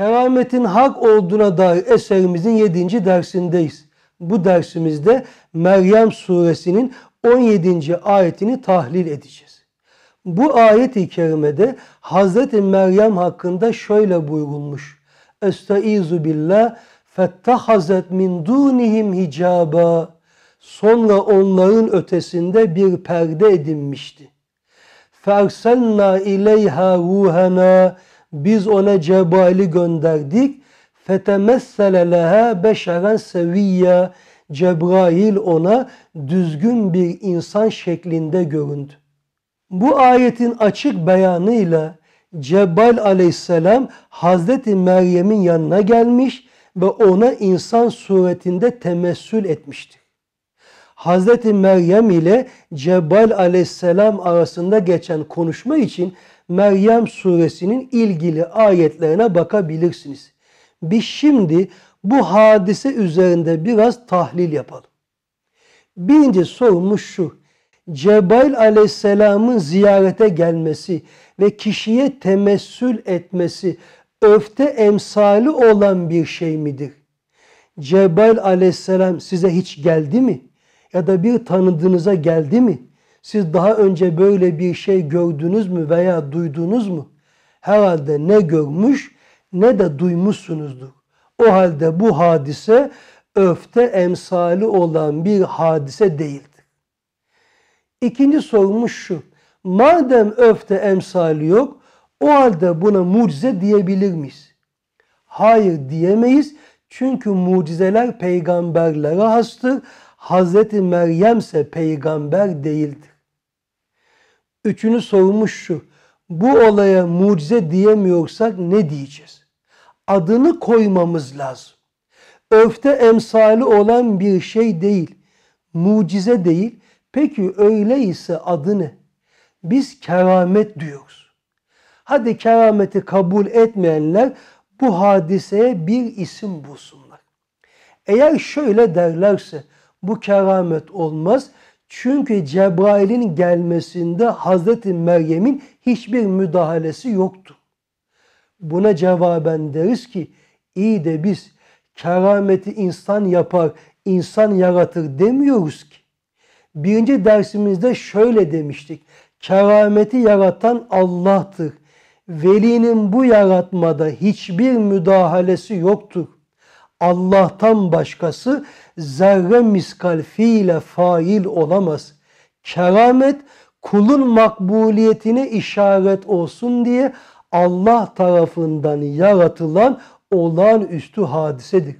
kerametin hak olduğuna dair eserimizin 7. dersindeyiz. Bu dersimizde Meryem suresinin 17. ayetini tahlil edeceğiz. Bu ayet-i kerimede Hz. Meryem hakkında şöyle buyurulmuş. Estaizu billah fettehazet min dunihim hicaba. Sonra onların ötesinde bir perde edinmişti. Ferselna ileyha ruhana biz ona Cebrail'i gönderdik. فَتَمَثَّلَ لَهَا بَشَرًا سَوِيَّا Cebrail ona düzgün bir insan şeklinde göründü. Bu ayetin açık beyanıyla Cebal aleyhisselam Hazreti Meryem'in yanına gelmiş ve ona insan suretinde temessül etmiştir. Hazreti Meryem ile Cebal aleyhisselam arasında geçen konuşma için Meryem suresinin ilgili ayetlerine bakabilirsiniz. Biz şimdi bu hadise üzerinde biraz tahlil yapalım. Birinci sorumuz şu. Cebrail aleyhisselamın ziyarete gelmesi ve kişiye temessül etmesi öfte emsali olan bir şey midir? Cebrail aleyhisselam size hiç geldi mi? Ya da bir tanıdığınıza geldi mi? Siz daha önce böyle bir şey gördünüz mü veya duydunuz mu? Herhalde ne görmüş ne de duymuşsunuzdur. O halde bu hadise öfte emsali olan bir hadise değildir. İkinci sorumuz şu. Madem öfte emsali yok, o halde buna mucize diyebilir miyiz? Hayır diyemeyiz. Çünkü mucizeler peygamberlere hastır. Hazreti Meryem ise peygamber değildir. Üçünü soğumuş şu. Bu olaya mucize diyemiyorsak ne diyeceğiz? Adını koymamız lazım. Öfte emsali olan bir şey değil. Mucize değil. Peki öyleyse adı ne? Biz keramet diyoruz. Hadi kerameti kabul etmeyenler bu hadiseye bir isim bulsunlar. Eğer şöyle derlerse bu keramet olmaz. Çünkü Cebrail'in gelmesinde Hazreti Meryem'in hiçbir müdahalesi yoktu. Buna cevaben deriz ki iyi de biz kerameti insan yapar, insan yaratır demiyoruz ki. Birinci dersimizde şöyle demiştik. Kerameti yaratan Allah'tır. Velinin bu yaratmada hiçbir müdahalesi yoktur. Allah'tan başkası zerre miskal fiile fail olamaz. Keramet kulun makbuliyetine işaret olsun diye Allah tarafından yaratılan olağanüstü hadisedir.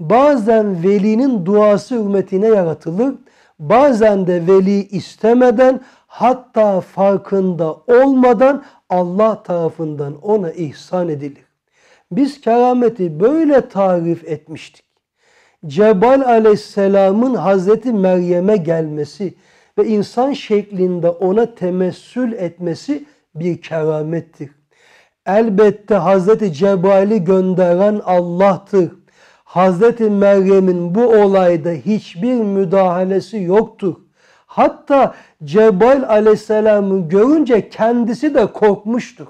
Bazen velinin duası hürmetine yaratılır, bazen de veli istemeden hatta farkında olmadan Allah tarafından ona ihsan edilir. Biz kerameti böyle tarif etmiştik. Cebal aleyhisselamın Hazreti Meryem'e gelmesi ve insan şeklinde ona temessül etmesi bir keramettir. Elbette Hazreti Cebal'i gönderen Allah'tır. Hazreti Meryem'in bu olayda hiçbir müdahalesi yoktur. Hatta Cebrail aleyhisselamı görünce kendisi de korkmuştur.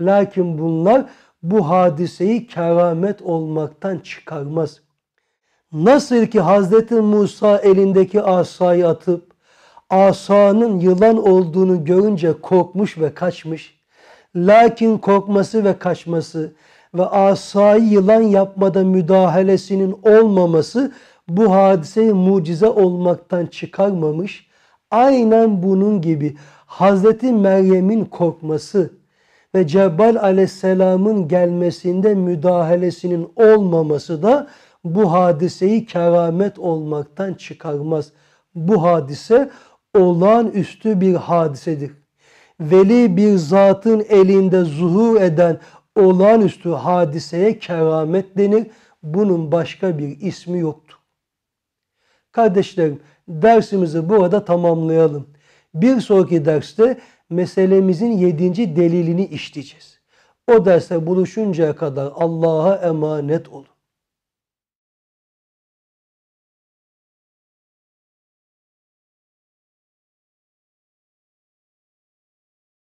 Lakin bunlar bu hadiseyi keramet olmaktan çıkarmaz. Nasıl ki Hazreti Musa elindeki asayı atıp asanın yılan olduğunu görünce korkmuş ve kaçmış. Lakin korkması ve kaçması ve asayı yılan yapmada müdahalesinin olmaması bu hadiseyi mucize olmaktan çıkarmamış. Aynen bunun gibi Hazreti Meryem'in korkması ve Cebal aleyhisselamın gelmesinde müdahalesinin olmaması da bu hadiseyi keramet olmaktan çıkarmaz. Bu hadise olağanüstü bir hadisedir. Veli bir zatın elinde zuhur eden olağanüstü hadiseye keramet denir. Bunun başka bir ismi yoktur. Kardeşlerim dersimizi burada tamamlayalım. Bir sonraki derste meselemizin yedinci delilini işleyeceğiz. O derse buluşuncaya kadar Allah'a emanet olun.